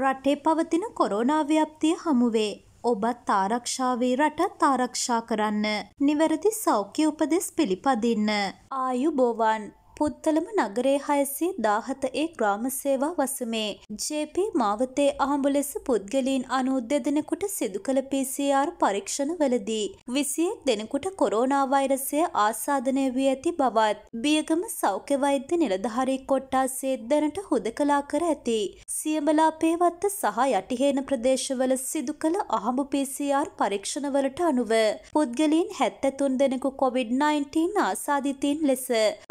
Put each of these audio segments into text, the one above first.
රටේ පවතින කොරෝනා ව්‍යාප්තිය හමුවේ. ඔබත් ආරක්ෂාවේ රටත් ආරක්ෂා කරන්න. නිවැරදි සෞඛ්‍ය උපදෙස් පිළිපදින්න. ආයුබෝවන්. පුත්තලම නගරේ හයසේ දාහත ඒ ග්‍රාම සේවා වසමේ ජේපී මාවතේ ආඹු ලෙස පුද්ගලීන් අනු දෙදෙනෙකුට සිදු කළ PCR පරීක්ෂණ වලදී විසියෙක් දෙනෙකුට කොරෝනා වෛරසය ආසාධනය වී ඇති බවත් බියගම සෞඛ්‍ය වෛද්‍ය නිලධාරී කොට්ටාසේ දැනට හුදකලා කර ඇති සියඹලාපේවත්ත සහ යටිහේන ප්‍රදේශවල සිදු කළ අහඹු PCR පරීක්ෂණවලට අනුව පුද්ගලීන් හැත්තතුන් දෙනෙකු කොවිD-19 ආසාධිතීන් ලෙස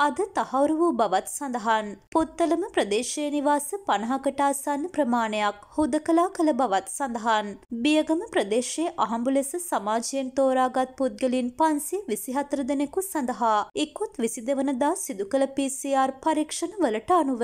අද තහ තහවුරු වූ බවත් සඳහන්. පුත්තලම ප්‍රදේශයේ නිවාස පණහකට ආසන්න ප්‍රමාණයක් හුදකලා කළ බවත් සඳහන්. බියගම ප්‍රදේශයේ අහඹු ලෙස සමාජයෙන් තෝරාගත් පුද්ගලින් පන්සේ විසිහතර දෙනෙකු සඳහා ඉක්කුත් විසි දෙවනදා සිදු කළ PCR පරීක්ෂණ වලට අනුව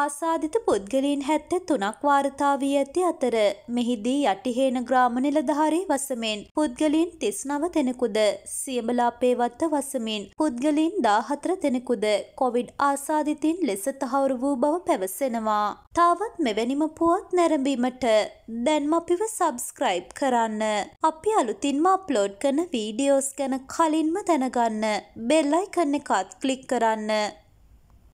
ආසාධිත පුද්ගලින් හැත්ත තුනක් වාර්තා වී ඇති අතර මෙහිදී යටිහේන ග්‍රාම නිලධාරී වසමෙන් පුද්ගලින් තිස් නව දෙනෙකුද සියඹලාපේවත්ත වසමින් පුද්ගලින් දාහතර දෙනෙකුද කො කොවිඩ් ආසාධිතින් ලෙස තහවුරු වූ බව පැවසෙනවා. තාවත් මෙවැනිම පුවත් නැරඹීමට දැන්ම අපිව සබස්ක්‍රයිබ් කරන්න. අපි අලුතින්ම අප්ලෝඩ් කරන වීඩියෝස් ගැන කලින්ම දැනගන්න. බෙල්ලයිකන්න එකත් කලික් කරන්න.